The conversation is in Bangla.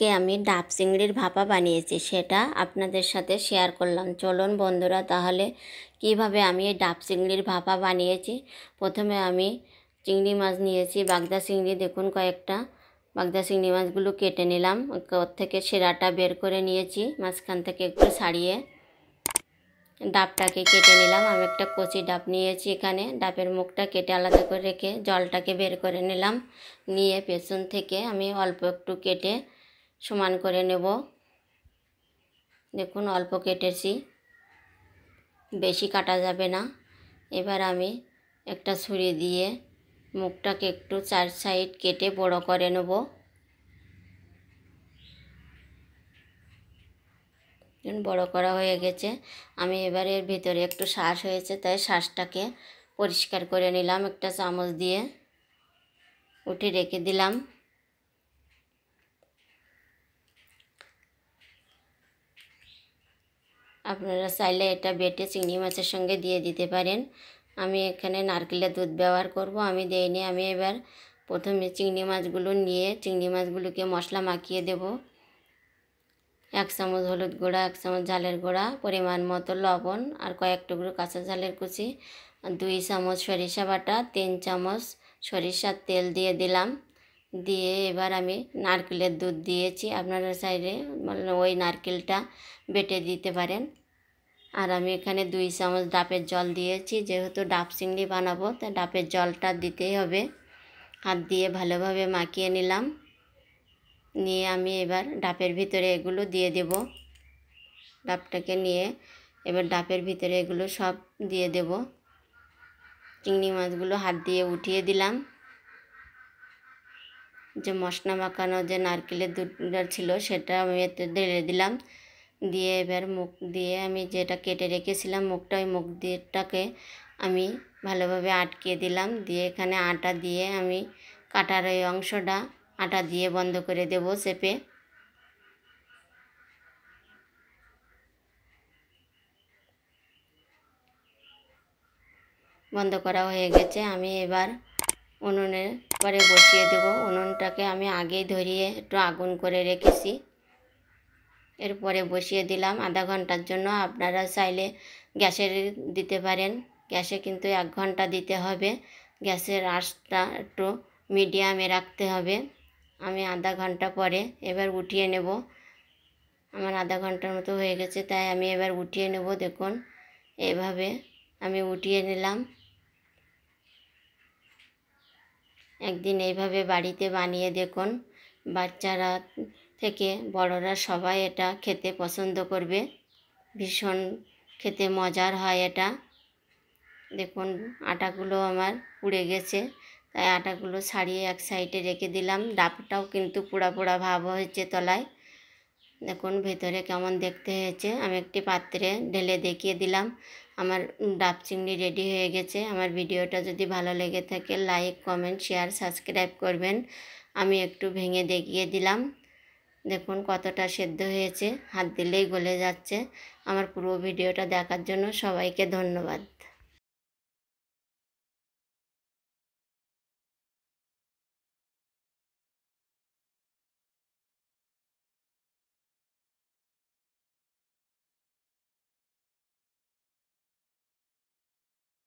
আজকে আমি ডাব চিংড়ির ভাপা বানিয়েছি সেটা আপনাদের সাথে শেয়ার করলাম চলুন বন্ধুরা তাহলে কিভাবে আমি এই ডাব চিংড়ির ভাপা বানিয়েছি প্রথমে আমি চিংড়ি মাছ নিয়েছি বাগদা চিংড়ি দেখুন কয়েকটা বাগদা চিংড়ি মাছগুলো কেটে নিলাম ওর থেকে সেরাটা বের করে নিয়েছি মাঝখান থেকে একটু ছাড়িয়ে ডাবটাকে কেটে নিলাম আমি একটা কচি ডাব নিয়েছি এখানে ডাবের মুখটা কেটে আলাদা করে রেখে জলটাকে বের করে নিলাম নিয়ে পেছন থেকে আমি অল্প একটু কেটে সমান করে নেব দেখুন অল্প কেটেছি বেশি কাটা যাবে না এবার আমি একটা ছুরি দিয়ে মুখটাকে একটু চার সাইড কেটে বড় করে নেব বড় করা হয়ে গেছে আমি এবার এর ভিতরে একটু শ্বাস হয়েছে তাই শ্বাসটাকে পরিষ্কার করে নিলাম একটা চামচ দিয়ে উঠে রেখে দিলাম আপনারা চাইলে এটা বেটে চিংড়ি মাছের সঙ্গে দিয়ে দিতে পারেন আমি এখানে নারকেলের দুধ ব্যবহার করব আমি দেইনি আমি এবার প্রথমে চিংড়ি মাছগুলো নিয়ে চিংড়ি মাছগুলোকে মশলা মাখিয়ে দেব এক চামচ হলুদ গুঁড়া এক চামচ ঝালের গুঁড়া পরিমাণ মতো লবণ আর কয়েক টুকরো কাঁচা ঝালের কুচি দুই চামচ সরিষা বাটা তিন চামচ সরিষার তেল দিয়ে দিলাম দিয়ে এবার আমি নারকেলের দুধ দিয়েছি আপনারা চাইলে ওই নারকেলটা বেটে দিতে পারেন আর আমি এখানে দুই চামচ ডাবের জল দিয়েছি যেহেতু ডাব চিংড়ি বানাবো তাই ডাবের জলটা দিতেই হবে হাত দিয়ে ভালোভাবে মাখিয়ে নিলাম নিয়ে আমি এবার ডাবের ভিতরে এগুলো দিয়ে দেব ডাবটাকে নিয়ে এবার ডাবের ভিতরে এগুলো সব দিয়ে দেব চিংড়ি মাছগুলো হাত দিয়ে উঠিয়ে দিলাম যে মশলা মাখানো যে নারকেলের দুধটা ছিল সেটা আমি এতে ঢেলে দিলাম দিয়ে এবার মুখ দিয়ে আমি যেটা কেটে রেখেছিলাম মুখটা ওই মুখ দিয়েটাকে আমি ভালোভাবে আটকে দিলাম দিয়ে এখানে আটা দিয়ে আমি কাটার ওই অংশটা আটা দিয়ে বন্ধ করে দেব চেপে বন্ধ করা হয়ে গেছে আমি এবার উনুনের পরে বসিয়ে দেব উনুনটাকে আমি আগেই ধরিয়ে একটু আগুন করে রেখেছি এরপরে বসিয়ে দিলাম আধা ঘন্টার জন্য আপনারা চাইলে গ্যাসের দিতে পারেন গ্যাসে কিন্তু এক ঘন্টা দিতে হবে গ্যাসের আঁচটা একটু মিডিয়ামে রাখতে হবে আমি আধা ঘন্টা পরে এবার উঠিয়ে নেব আমার আধা ঘন্টার মতো হয়ে গেছে তাই আমি এবার উঠিয়ে নেব দেখুন এভাবে আমি উঠিয়ে নিলাম একদিন এইভাবে বাড়িতে বানিয়ে দেখুন বাচ্চারা থেকে বড়রা সবাই এটা খেতে পছন্দ করবে ভীষণ খেতে মজার হয় এটা দেখুন আটাগুলো আমার পুড়ে গেছে তাই আটাগুলো ছাড়িয়ে এক সাইডে রেখে দিলাম ডাবটাও কিন্তু পোড়া পোড়া ভাব হয়েছে তলায় দেখুন ভেতরে কেমন দেখতে হয়েছে আমি একটি পাত্রে ঢেলে দেখিয়ে দিলাম আমার ডাব চিংড়ি রেডি হয়ে গেছে আমার ভিডিওটা যদি ভালো লেগে থাকে লাইক কমেন্ট শেয়ার সাবস্ক্রাইব করবেন আমি একটু ভেঙে দেখিয়ে দিলাম দেখুন কতটা সেদ্ধ হয়েছে হাত দিলেই গলে যাচ্ছে আমার পুরো ভিডিওটা দেখার জন্য সবাইকে ধন্যবাদ